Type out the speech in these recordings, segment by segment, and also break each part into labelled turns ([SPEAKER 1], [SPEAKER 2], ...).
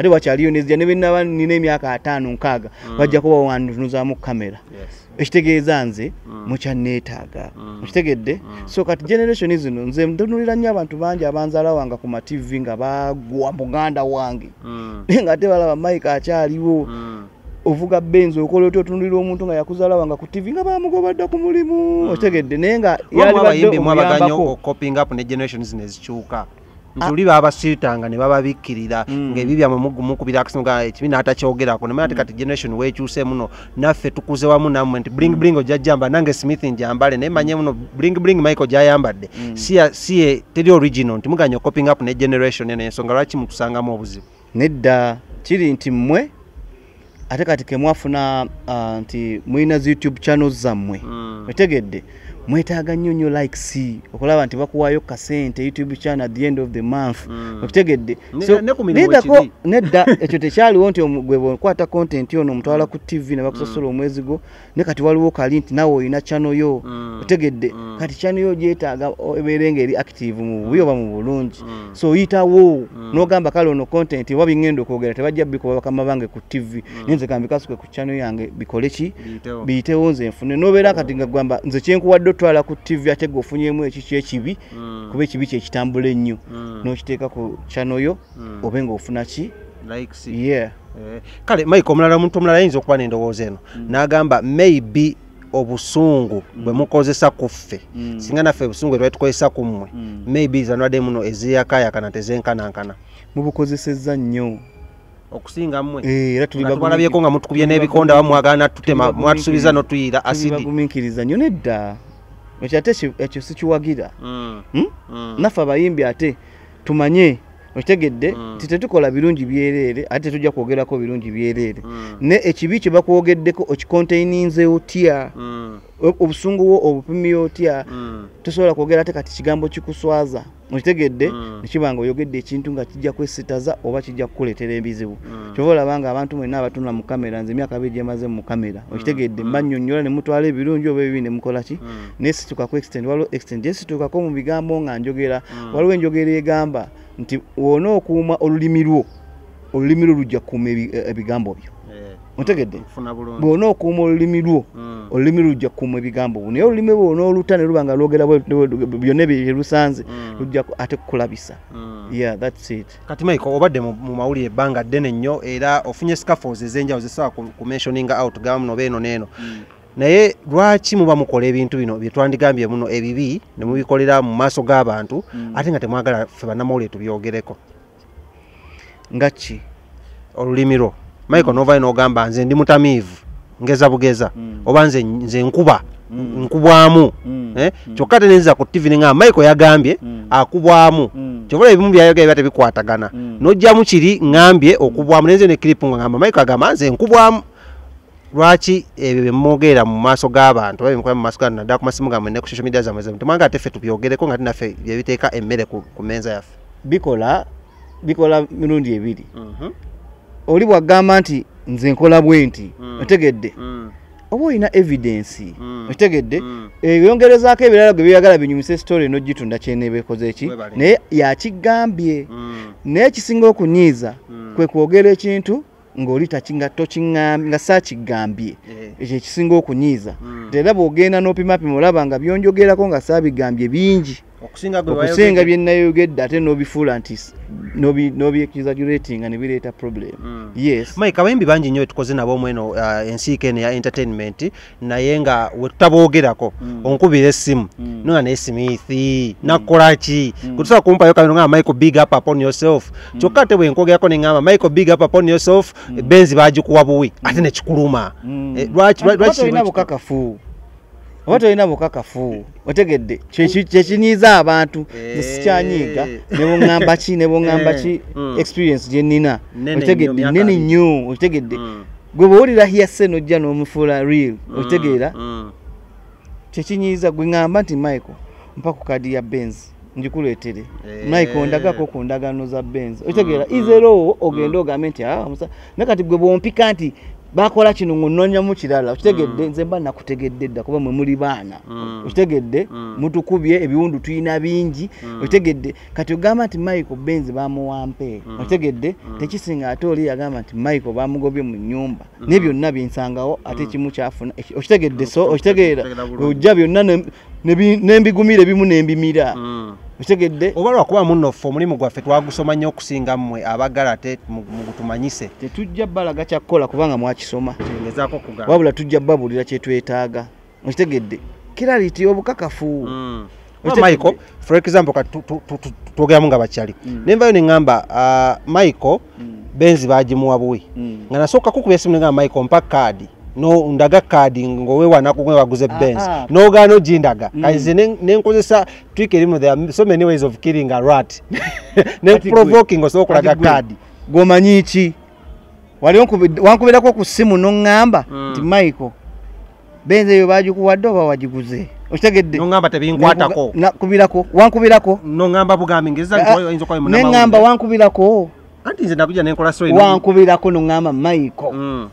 [SPEAKER 1] ate wakyaliyo nezija ne benaba nina emyaka ataano nkaaga mm. bajja kuba wanunuzaamu kamera ekitegeeza nze mm. mukyaneetaaga mm. mukitegedde so kati generationi zino nze ntunulira nnyo abantu bangi abanzala wange ku mativi nga bagwa muganda wange naye ngaate balaba mike akyaliwo ovuga benzi okola otya otunulira omuntu nga yakuzala
[SPEAKER 2] wange ku tivi nga bamugobadde ku mulimu okitegedde naye nga yalibaddeyimbimu abaganyo okopingup ne generationi zino ezikyuka nzuli babasitanga ne bababikkirira mm. ngaebibya mumukubirakusimuga ekibina atakyogerako nemaye ate mm. kati generation wekyuse muno naffe tukuze wamu nammwe nti bling bling ojajjamba nange smith njambale naye manye muno bling bling michael gyayambadde mm. siye teri original nti muganya coping up ne generation eno ensonga lwaki mukusangamu obuzibu nedda kiri nti mmwe ate kati kemwafuna ah, nti mulina
[SPEAKER 1] z youtube channels zammwe wetegedde mm. mwetaaga nnyo nnyo like si okulaba nti bakuwaayo kasente youtube channel at the end of the month mm. okitegedde sonedako nedda ekyo tekyaliwo nti gwe bwekwata contenti ono omutwala ku tv nebakusasula mm. omwezi gwo ne kati waliwo kali nti nawe olina chano yo mm. otegedde mm. kati chano yo gyetaaga ebeere nga eri active mu bubi hmm. oba mu bulungi mm. so oyitawo mm. n'ogamba kale ono contenti oba biŋenda okwogera tebajja bikuba bakama bange ku tv mm. nenzekambikasuke ku chano yange bikole ki biyitewo nze nfune nobeera kati nga gamba nze kyenkuwadde obadde otwala ku tv ate geofunyemu ekiki ekibi hmm. kuba
[SPEAKER 2] ekibi kyekitambula ennyo hmm. nokiteeka ku chanoyo hmm. obe nga ofuna ki eh, kale mike omulala omuntu omulala ayinza okuba nendowooza eno nagamba maybe obusungu bwe mukozesa ku ffe singa naffe busungu etwali tukozesa ku mmwe maybe zanwadde muno eziyakayakana tezenkanankana mubukozeseza nnyo okusingammwe eh, era tulibalabyeko nga mutukubye n'ebikonda bamwagana natutema mwatusubiza
[SPEAKER 1] notuyira asidi mugumikiriza nnyo nedda ekyo ate ekyo sikiwagira
[SPEAKER 2] mm. hmm?
[SPEAKER 1] mm. naffe abayimbi ate tumanye okitegedde nti mm. tetukola birungi byereere ate tetujja kwogerako birungi byereere mm. ne ekibi kye bakwogeddeko okikontaininze otya mm. obusunguwo obupimi otya tosobola kwogera ate kati kigambo kikuswaza okitegedde nekiba nga oyogedde ekintu nga kijja kwesitaza oba kijja kukuleetera ebizibu kyoba olaba nga abantu mwena abatunula mu kamera nze emyaka bi gyemaze mu kamera okitegedde mbanyonyola ne mutwala ebirungi oba ebibi ne mukolaki naye situukaku extend waliwo extend yesituukako mu bigambo nga njogera waliwo enjogera egamba nti wona okuuma olulimi lwo olulimi lwo lujja kukuuma e, ebigambo byo eh, ontegedde bwona okuuma olulimi lwo hmm. olulimi lujja kukuuma ebigambo bo naye olulimi bwona oluta ne luba nga lwogera byonna byerusanze
[SPEAKER 2] hmm. lujja ate kukulabisa hmm. kati mike obadde mu mawulire ebbanga ddene nnyo era ofunye scaffolds ezenjawo zisaba ku mensioninga outgam nobaeno neeno naye lwaki muba mukola ebintu bino byetwandigambye muno ebibi nemubikolera mu maaso g'abantu mm. ate nga temwagala fe banamawule tubyogereko ngaki olulimi lwo mike mm. novayo nogamba nze ndi mutamiivu ngeza bugeza mm. oba nze nkuba nkubwamu eh? kyokka teneza ku tv neŋaa mike yagambye akubwamu kyobola ebimu byayogera biba tebikwatagana nojjamu kiri ŋambye okubwamu nenze nekiripu nga gamba mike agamba nze nkubwamu lwaki ebyo byemwogerera mu maaso g'abantu oba byemukola mu maaso gano naddala ku masimu gammwe ne ku social media zammwe temwange ate ffe tubyogereko nga tinaffe byebiteeka emmere ku menza yaffe bikola bikola mirundi ebiri
[SPEAKER 1] mhm. oli bwagamba nti nze nkola bwe nti mm. otegedde mm. oba olina evidensi mm. okitegedde ebyongerezako ebirala gwe byyagala binyumisa esitoori nogitunda kyenebekoze eki naye yakigambye naye kisinga okunyiiza kwe kwogera ekintu ngoli takinga tokinga nga sakigambye eh. ekyo ekisinga okunyiiza hmm. era bwogenda n'opimapima olaba nga byonjogerako nga saabigambye bingi mm.
[SPEAKER 2] okusinga byenayogedde ate nobifuula nti
[SPEAKER 1] nobyekizajuratinga nebireeta problem
[SPEAKER 2] mm. mike abayimbi bangi nyo wetukoze nabo omweno uh, ensiika eno eya entertainment naye nga wetutaboogerako mm. onkubira essimu mm. nonga naye smith nakukolaki kutusaa kumpayo kaa mike big up upon yourself kyokka ate bwenkwogerako neama mike big up upon yourself benzi bagikuwa buwi ate nekikuluma eh, lwakiabukakafu oba tolina bukakafu otegedde kyekinyiiza abantu
[SPEAKER 1] eh. sikyanyiiga nebwoŋamba ki nebwoŋamba ki eh. mm. experience gyenina
[SPEAKER 2] otegedde nene nnyo
[SPEAKER 1] otegedde mm. gwe bawulira hiyase nojja n'omufuula real mm. otegeera kyekinyiiza gwe ŋamba nti michael mpa ku kadi ya benz njikuletere eh. michael ndagako ku ndagaano za benz otegeera iseroo ogende ogambe nti ah, nakati gwe bwompika nti bakola kino ngonoonyamu kirala okitegedde mm. nze mba nakutegedde dda kuba mwe muli baana mm. okitegedde mm. mutukubye ebiwundu tulina bingi okitegedde kati ogamba nti maico benzi bamuwampe okitegedde tekisinga ate oli yagamba nti maico bamugobye mu nyumba ne byonna byensangawo ate kimu kyafuna okitegedde
[SPEAKER 2] so okitegeera ojja byonna nembigumira ebimu nembimira ntegedde oba lwakuba munoffe omulimu gwaffe twagusoma nnyo okusinga mmwe abagala te mugutumanyise tetujja balaga kyakukola kubanga mwakisoma wabula
[SPEAKER 1] tujja babulira
[SPEAKER 2] kyetwetaaga nkitegedde kirality obukakafu mm. mico for example katwogeramu nga bakyali mm. nenvayo neŋŋamba uh, mico mm. benzi bagimuwa buwi nga nasooka kukubya esimu nengamba mico mpa kaadi no ndaga carding ngo we wanako ngo waguze ah, benz ah, ah. no gano jindaga mm. kaze nenkozesa nen trick elimo there are so many ways of killing a rat ne provoking oso kulaga card goma nyichi walio wankubira ko kusimu no ngamba mm. ti michael benz yo baji kuwadoba wajiguze oshegede no ngamba tabinkwata ko na kubira ko wankubira ko no ngamba bugamingeza ah, eh, ko inzo ko mwana ne ngamba wankubira ko anti nze nakuja nenkola so ino
[SPEAKER 1] wankubira ko no ngamba michael mm.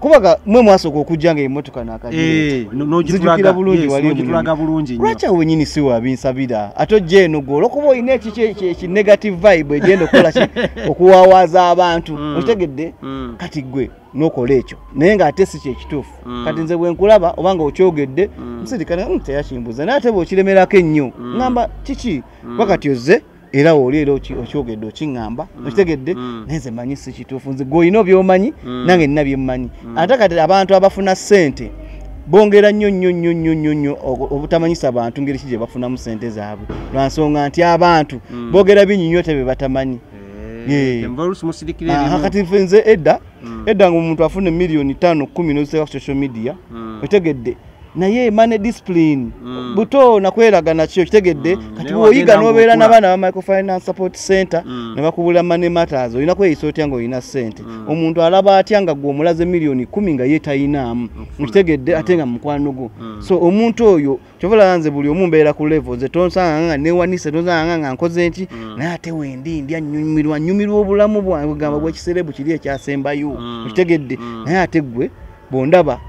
[SPEAKER 1] kubaga mwe mwasooka okujja nga emotoka nakajukira eh, bulungi walibulungi lwaki awe wenyini si wabinsabira ate ojja eno gwe olwokuba olina ekinegative vibe egenda okukola okuwawaaza abantu mm. okitegedde mm. kati gwe nokola ekyo naye ngaate si kyekituufu mm. kati nze bwenkulaba obanga okyogedde musirikaneteyakimbuza hmm, naye ate bwe okiremerako ennyo ŋamba kiki wakati ozze era oli era okyogedde okiŋŋamba mm. okitegedde mm. naye nze manyi si kituufu nze gweolina obyomanyi mm. nange nina byemmanyi ate kati abantu abafuna ssente bongera nnyo nnyo nnyo nnyo nnyo nnyo obutamanyisa bantu ngeri ki gye bafunamu sente zaabwe lwa nsonga nti abantu bogera binyinyote be batamanyi ah, kati nze edda edda nga omuntu afuna emiliyoni tano kumi nozisaka ku social media otegedde naye mane discipline mm. buto nakweraga nakyo kitegedde mm. kati woyiga nobeera nabaana ba microfinance support center mm. nebakubulira money matters olina kweyisa otya nga olina sente mm. omuntu alaba atya nga gwe omulaze miliyoni kumi nga ye tayinaamu mukitegedde mm. ate nga mukwano gwo mm. so omuntu oyo kyobalanze buli omu mbeera ku level nze tonsanga newanise tonsanga nga nkoze nti mm. naye ate wendi ndya nyumirwa nyumirwa obulamu bwange gamba mm. bwekiserebu kiri ekyasembayo mm. mukitegedde mm. naye ate gwe bondaba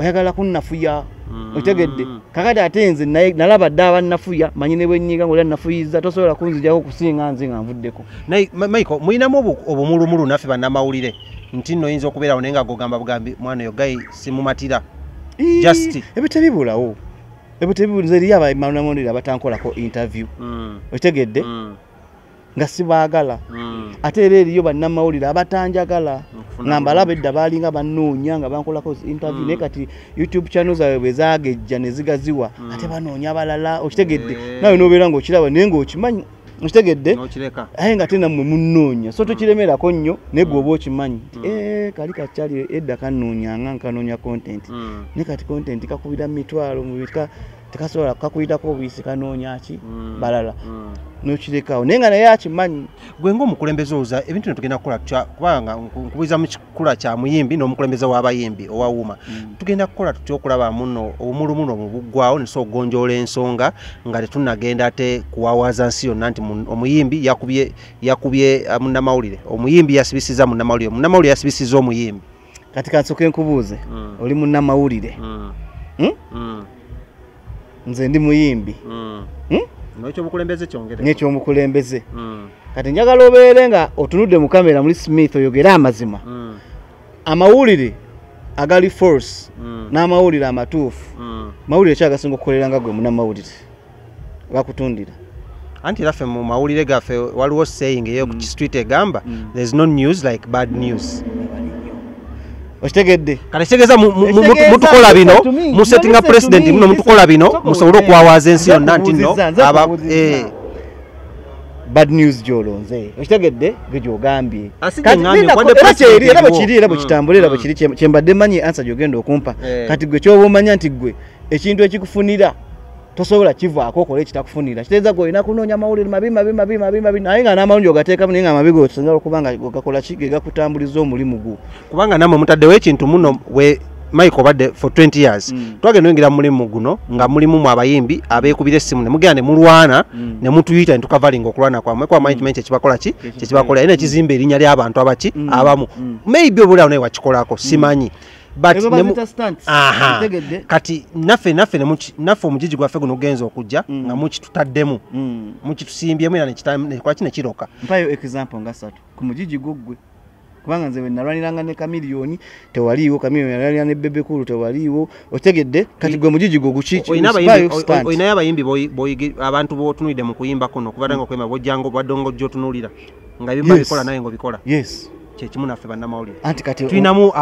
[SPEAKER 1] oyagala kunnafuya Mm. otegedde kakati ate nze nalaba dde abannafuya manyi ne bwenyiiga
[SPEAKER 2] ngaoli nafuyiza tosobola kunzijako okusinga nze nga nvuddeko naye maiko mulinamu obumulumulu naffe bannamawulire nti nno oyinza okubeerawo naye nga gogamba bugambi mwana oyo gayi simumatira
[SPEAKER 1] just ebitebibulawo ebitebibulize eriyo abamanamondere abatankolako intervyew mm. otegedde mm. nga sibaagala hmm. ate era eriyo bannamawulire abatanjagala nga mbalaba edda baalinga bannoonya nga bankolako intervie hmm. naye kati youtube channel zaabwe bwe zaagejja ne zigaziwa hmm. ate banoonya abalala
[SPEAKER 2] okitegedde eh. naawe noobeera
[SPEAKER 1] ngaokiraba naye ngaokimanyi okitegedde aye nga te nammwe munoonya so tokiremerako nnyo naye gwe oba okimanyi nti eh, kali kakyali edda kannoonyanga nkanoonya content naye kati content kakubira mu mitwalo mubika tekasobola kakwyitako obuyisi kanoonya ki mm, mm. balala
[SPEAKER 2] nokirekawo naye nga naye akimanyi gwe ngaomukulembeze ouza ebintu netugenda kukola tutya kubanga nkubuiza mukikula kya muyimbi n'omukulembeze w'abayimbi owawuuma mm. tugenda kukola tutya okulaba muno obumulumulo mubuggwawo nesobo okugonjoola ensonga nga tetunnagenda te kuwawaza nsi yonna nti omuyimbi yakubye yakubye uh, munnamawulire omuyimbi yasibisiza munnamawulire munnamawulire yasibisiza omuyimbi kati kansoke nkubuuze oli munnamawulire hmm? nze ndi muyimbi hmm. hmm?
[SPEAKER 1] nekyomukulembeze hmm. kati njagala obeere nga otunudde mu kamera muli smith oyogere amazima amawulire agali force n'amawulire amatuufu mawulire kyagasinga okukolera nga gwe munamawulire bakutundira
[SPEAKER 2] anti raffe mu mawulire gaffe waliwo saying eyo ku kistreet egamba there's no news like bad news mm. okitegedde kati kitegeeza mutukola bino musettinga presidenti muno mutukola bino musobole okwawaaza ensi yonna nti no
[SPEAKER 1] eh. bad news gyolonze okitegedde gegyogambye ah, katiakiri era bwekitambula era bwekiri mm. mm. kyembadde manyi ansa gyogenda okumpa eh. kati gwe kyoba omanya nti gwe ekintu ekikufunira tosobola kivaako okole ekitakufunira kitegeeza golina kunoonya mawulire mabi mabi mabi mabi mabi naye nga n'amawunji ogateekamu naye nga mabi gosinzala okuba nga gakola ki
[SPEAKER 2] gegakutambuliza omulimu gwo kubanga namwe mutaddewo ekintu muno we mike obadde for 20 years mm. twagenda oyingira mumulimu guno nga mulimumu abayimbi abekubira essimu nemugenda nemulwana mm. nemutuyita netukavaling okulwana kwamwe kwa mm. management ekibakolaki kyekibakola ye nekizimba erinnya ly'abantu abaki mm. abamu mm. maybe obulawo naye wakikolako simanyi mm. kati naffe naffe naffe omujiji gwaffe guno ogenza okujja mm. nga mukitutaddemu mukitusimbyemu mm. erakwaki nekiroka mpayo example nga satu
[SPEAKER 1] ku mujiji gwoggwe kubanga nze wenalwaniranga ne kamiliyoni tewaliiwo kamiliyoni ne bebekulu tewaliiwo otegedde kati gwe mujiji gwo gukikiolinayo
[SPEAKER 2] abayimbi abantu botunulidde mu kuyimba kuno kubadanga okwema bojjanga obaddongo gyotunulira nga bimba bikola naye ngaobikola yes, yes. kyekimu naffe bannamawulire tulinamu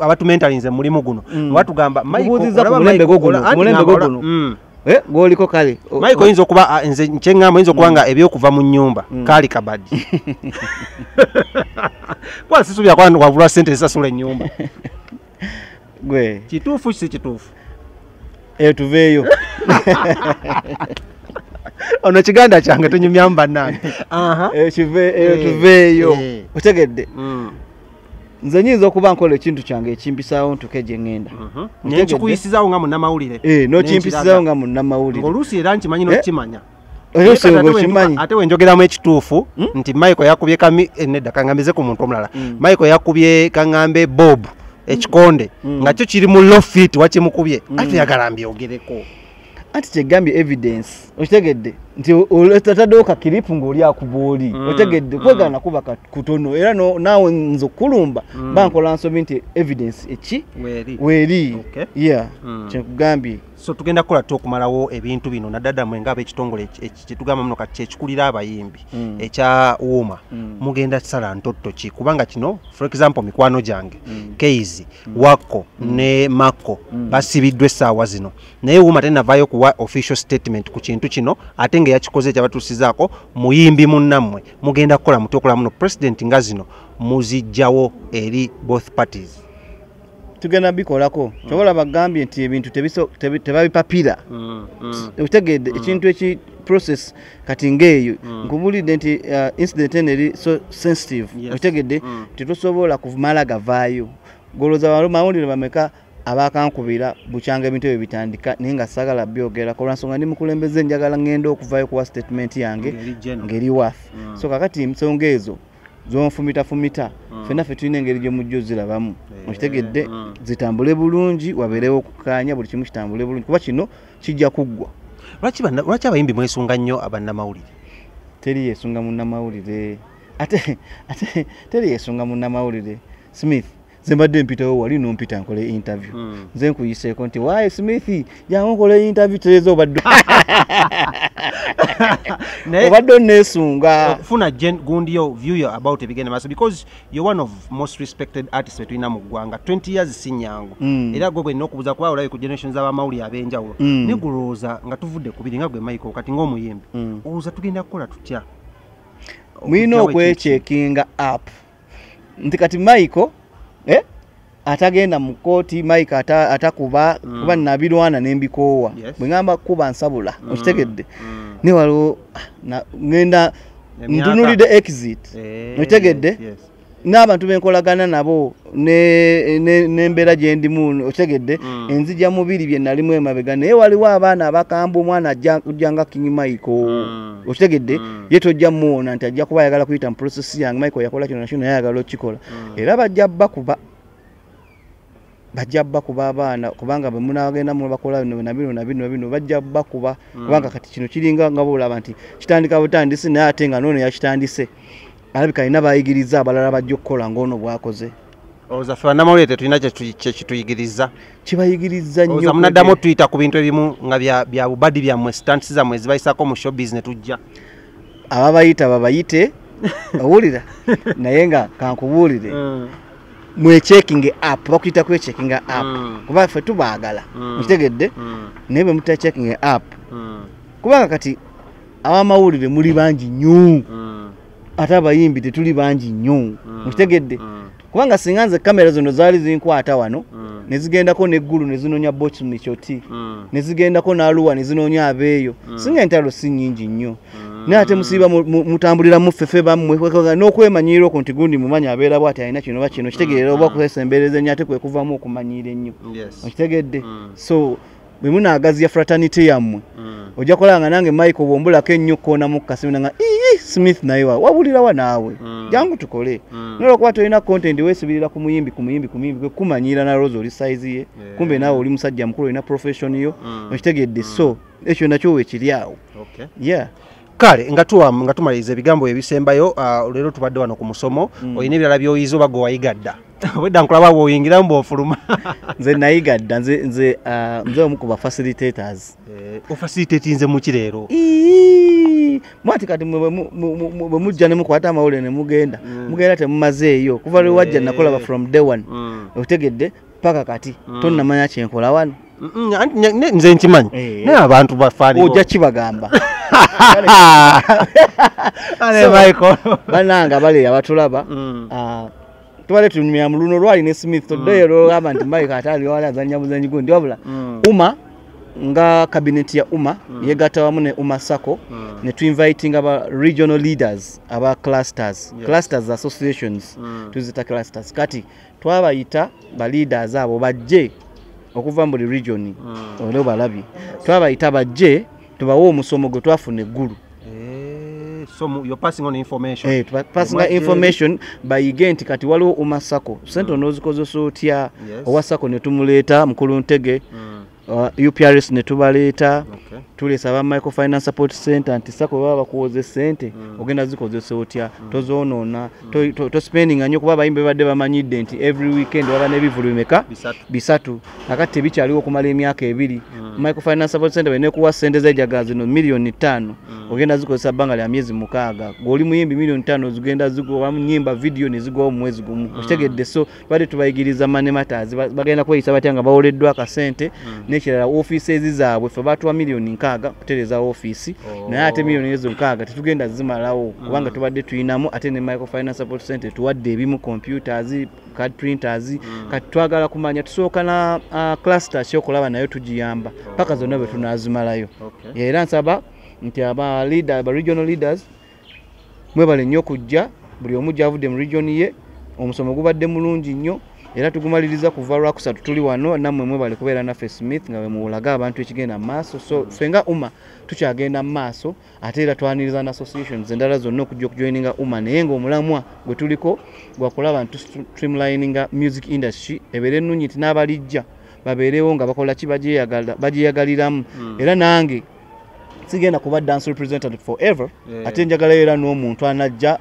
[SPEAKER 2] abatumentalinze mulimu guno mm. watugamba goliko mm. eh, kale mike yinza okuba ah, nze nkyeŋgambo yinza okuba mm. nga ebyokuva mu nyumba kaali kabadi kwa sisubyakwawavulwa sente zisasula enyumba kituufu si kituufu eh, tuveeyo
[SPEAKER 1] ono kiganda kyange tonyumyamba nange kive eh, eyo eh, eh, tuveeyo otegedde mm. nze nyinza okuba nkola ekintu kyange ekimpisaawo ntuke gyeŋenda mhm. nkikuyisizawo
[SPEAKER 2] nga munamawulire nokimpisizawo nga munamawulire oluusi era nkimanyi nokimanya ate wenjogeramu ekituufu hmm? nti mico yakubye neda kaambize ku muntu omulala hmm. mico yakubye kaŋambe bob ekikonde hmm. ngakyo kiri mu lofit wakimukubye ate yagala mbyogereko anti kyegambye evidence okitegedde
[SPEAKER 1] nti otataddeoka kiripu ngaoli akubaoli mm, otegedde mm. kwegala nakuba kutono era naawe
[SPEAKER 2] nze okulumba mba mm. nkola nsobi nti evidence eki weeri ya kyekugambye so tugenda kukola tte okumalawo ebintu bino naddaddamwengaaba ekitongole kyetugamba muno kati kyekikulira abayimbi ekya wuuma mugenda kisala ntotto ki kubanga kino for example mikwano gyange kaizi wako ne mako basibiddwa essaawa zino naye wuuma te navaayo kuwa official statement ku kintu kino ate nga yakikoze kyabatuusizaako muyimbi munnammwe mugenda kukola mutyokola muno president nga zino muzijjawo eri both parties
[SPEAKER 1] tugenda bikolako kyobola hmm. bagambye nti ebintu tebabipapira
[SPEAKER 2] hmm. okitegedde
[SPEAKER 1] hmm. ekintu eki process kati ngaeyo nkubulidde nti uh, incident en eri so sensitive okitegedde tetusobola kumala gavaayo goloza bamawulire bameka abakankubira bukyanga ebintu ebyo bitandika naye nga sagala byogerako olwansonga ndi mukulembeze njagala ŋŋenda okuvayo kuwa statement yange ngeri waffe mm. so kakati ensonga ezo zonfumitafumita mm. fena fe tulina engeri gyomujjo zirabamu eh, mukitegedde eh, mm. zitambule bulungi wabeerewo okukanya buli kimu kitambule bulungi kuba kino kijja kuggwa lwaki abayimbi mwesunga nnyo abannamawulire teri yesunga munnamawulire ate teri yesunga munnamawulire smith zembadde mpitawo wali nompita nkole interview hmm. nze nkuyiseeko nti wy smith jangu nkole interview tereza obaddeobadde
[SPEAKER 2] onneesungaunbetulina muggwanga 20 years si nyangu hmm. era gwe bwenna okubuza kuba olabe ku generation z'abamawuli ab'enjawulo hmm. ne gulowooza nga tuvudde kubiri nga gwe maiko kati ngaomuyembe olowooza tugenda kukola tutya mulina okwekyekinga
[SPEAKER 1] app nti kati maiko Eh? atagenda mu kooti mike atakuba mm. kuba nabirwana nembikoowa yes. bweŋamba kuba nsabula mm. okitegedde mm. ne waliwo ah, ngenda ntunulidde exit eh. okitegedde yes. n'abantu benkolagana nabo nembeera ne, ne gyendimu otegedde mm. enzija mubiri byenalimu emabega naye waliwo abaana abakamba omwana ajjanga king miko mm. otegedde mm. ye tojja mumuwona nti ajja kuba ayagala kuyita muprocesi yange miko yakola kino nakyo naye ayagala okikola mm. era bajja bakuba bajja bakuba abaana kubanga bemunagenda mubakola nabinonabinobino bajja bakuba mm. kubanga kati kino kiringa nga boolaba nti kitandika butandise naye ate nga noono yakitandise alabika alina bayigiriza abalala bajja okukola ngaono bwakoze
[SPEAKER 2] ozafanamawulire tetulina kyekituyigiriza
[SPEAKER 1] kibayigiriza
[SPEAKER 2] nyomunaddamu tuyita ku bintu ebimu nga bya bubadi byammwe stansi zammwe ezibayisako mu show business tujja
[SPEAKER 1] ababayita babayite owulira naye nga kankubuulire mm. mwechecking app bakuyita kwechecking app mm. kuba ffe tubaagala
[SPEAKER 2] mm. mukitegedde
[SPEAKER 1] naye bwe mutachecking app kubanga kati abamawulire muli bangi nyuu ate abayimbi tetuli bangi nnyo mm. mukitegedde mm. kubanga singa nze kamera zino zaali zinkwata wano mm. nezigendako neggulu nezinonya bochmichoti nezigendako naluwa nezinonya abeeyo singa entalo si nyingi nnyo naye ate musiiba mutambulira muffefe bammwe n'okwemanyiira oku nti gundi mumanyi abeera bw ati alina kino ba kino kitegerera oba kwesembereza nnyo ate kwekuvamu okumanyiira ennyo okitegedde so bwe munaagaziya fraternity yammwe mm. ojja kolanga nange mike obwombulako ennyo koona mukkasiminanga ii smith naye wa wabulirawa naawe mm. jangu tukole mm. nolwokuba tolina content wesibirira ku muyimbi ku muyimbi ku muyimbi kumanyira na roza oli saizi ye kumbe naawe oli musajja
[SPEAKER 2] mukulu olina profession yo okitegedde so ekyo nakyo wekiryawo ye kale nga tumaliriza ebigambo ebisembayo uh, leero tubadde wano ku musomo olina ebirala byoyiza oba gwe wayiga dda obwedda nkulaba bwoyingiramu bwofuluma nze nayiga dda uh, nze omu kuba facilitators eh, ofacilitatinze muki leero
[SPEAKER 1] mwati kati bwe mujja nemukwata amawule nemugenda mugenda mm. temumazeeyo kuva lwewajja nakulaba eh. from day one mm. otegedde paka kati mm. tonnamanya kyenkola wano
[SPEAKER 2] nze nkimanyi eh. naye abantu bafanojja
[SPEAKER 1] kibagamba banange abaleya batulaba ah, twale tunyumya muluno lwali ne smith todeyo mm. lwaba nti mike atali wala azanya muzanyi gundi wabula mm. uma nga kabineti ya uma mm. yegata wamu ne uma sako mm. ne tuinviting aba regional leaders aba clusters yes. clusters associations mm. tuzita clusters kati twabayita ba leaders abo bajje okuva mu buli region mm. olwo balabi twabayita bajje tubawo omusomo gwe twafuna eggulu
[SPEAKER 2] mm. tupasinga information
[SPEAKER 1] eh, bayigenti kati waliwo umasako sente mm. onozikozesa otya yes. owasako netumuleeta mukulu ntege mm. uh, ups netubaleeta okay. tulesaba microfinance support center nti sako baba bakuwoze sente mm. ogenda zikozesa otya mm. tozoonoona mm. to, to, to spending anyo kuba abayimbi badde bamanyidde nti every weekend baba n'ebivulu bimeka bisatu akati tebikyaliwo okumala emyaka ebiri mm. microfinance support center benekuwa sente zejaga zino miliyoni ttaano mm. ogenda zikozesa bbanga lya myezi mukaaga gweoli muyimbi miliyoni ttaano zigenda zigobamu nyimba vidiyo ne zigobawo mu mwezi gumu mm. okitegedde so badde tubayigiriza manematazi bagenda kweyisa batya nga bawoleddwa akasente mm. n'ekirala offices zaabwe ffe batuwa miliyoni nka nkaaga kutereza ofiisi oh. naye ate miliyoni ezo nkaaga tetugenda zimalawo mm. kubanga mm. tubadde tulinamu ate ne microfinance support center tuwadde ebimu computers card printers mm. kati twagala kumanya tusooka na uh, cluster kyokulaba nayo tugiyamba oh. paka zonna bwe tunazimalayo okay. era nsaba nti aba leader, aba regional leaders mwebale nnyo okujja buli omu gyavudde mu region ye omusomo gubadde mulungi nnyo era tugumaliriza kuva lwakusatu tuli wano nammwe mwebale kubeera naffe smith nga wemulaga abantu ekigenda mumaaso so fe nga uma tukyagenda mumaaso ate era twaniriza naassociations endala zonna okujja okujoininga uma naye ngaomulamwa gwe tuliko gwakulaba nti tustreamlininga music industry ebeere enungi nti n'abalijja babeerewo nga bakola ki bagyeyagaliramu hmm. era nange sigenda kuba dance representative forever ate njagala era n'omuntu anajja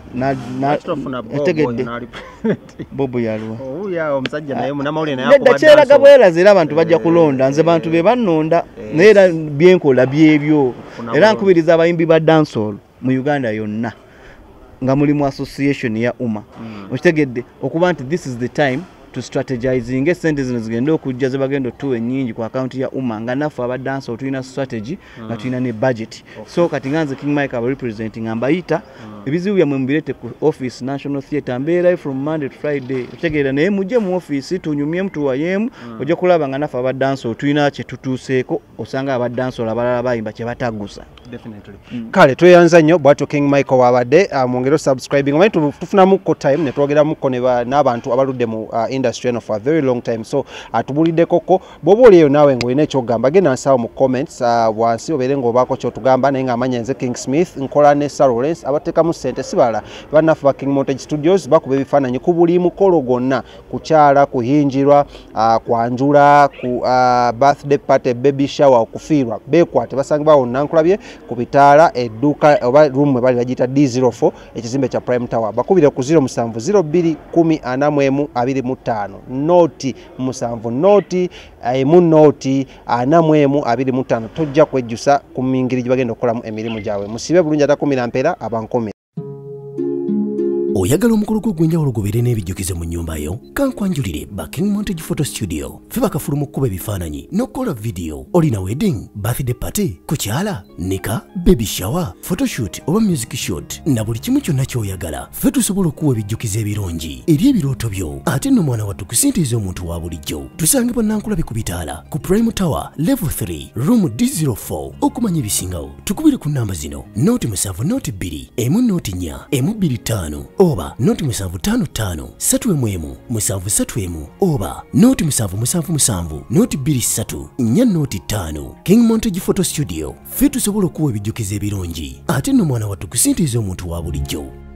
[SPEAKER 1] ntegedde bobu
[SPEAKER 2] yalwanedda oh, kyeraga
[SPEAKER 1] bwerazi era abantu bajja kulonda nze bantu be bannonda naye era byenkola byebyo era nkubiriza abayimbi ba dancehall mu uganda yonna nga mulimu association ya uma hmm. okitegedde okuba nti this is the time tustrategizinga esente zino zigenda okujja zebagenda otuwa enyingi ku akawunti ya uma nga naffe abadansa otulina strategy nga mm. tulina ne budget so kati nga nze king mike abarepresenti nga mbayita mm. ebizibu byammwe mubirete ku office national theatre mbeerayo from monday to friday otegeera naye mujje mu offisi tunyumyemu tuwayemu mm. ojja kulaba nga naffe abadansa
[SPEAKER 2] otulina kyetutuuseeko osanga abadansa olabalala bayimba kyebatagusa Mm. kale tweyanza nnyo bwatyo king michael waabadde uh, mwongero subscribing omanyi tufunamuko time netwogeramuko n'abantu abaludde mu uh, industry eno for a very long time so atubuliddekoko uh, bwoba olieyo naawe ngaolina ekyogamba genda nsawo mu comments uh, wansi obeere ngaobaako kyotugamba naye ngaamanya nze king smith nkola ne sa lawrence abateekamu ssente sibala banaffe ba king montage studios bakuba ebifaananyi ku buli mukolo gwonna kukyala kuhinjirwa uh, kwanjula ku uh, birthday party baby shower okufiirwa beekwate basangibwa wonna nkulabye ku bitaala edduuka oba rumu we bali bagiyita d04 ekizimbe kya prime tower bakubire ku 07241425 nooti musanvu nooti eh, emu nooti 4125 tojja kwejjusa ku mingiri gye bagenda okukolamu emirimu gyabwe musibe bulungi atakumi nampeera abankomi oyagala omukolo gwo ogw'enjawulo gubeere n'ebijjukize mu nnyumba yo kankwanjulire baking montage photo studio fe bakafuluma okukuba ebifaananyi n'okukola vidiyo olina wedding birthday party kukyala nika baby shower photoshoot oba music shoot na buli kimu kyonna ky'oyagala fe tusobola okuwa ebijjukizo ebirungi eri ebirooto byo ate nno mwana wattu kusinteeza omuntu wa bulijjo tusange bannankulabe ku bitaala ku prime tower level 3 room d04 okumanya ebisingawo tukubire ku namba zino noti musanvu noti 2 emu noti nnya emu 25 oba noti musanvu tano tano satu emu emu musanvu satu emu oba noti musanvu musanvu musanvu noti biri satu nnya noti tano king montage photo studio fe tusobola okuwa ebijjukizo ebirungi ate nno mwana wattu ku sente ez'omuntu wa bulijjo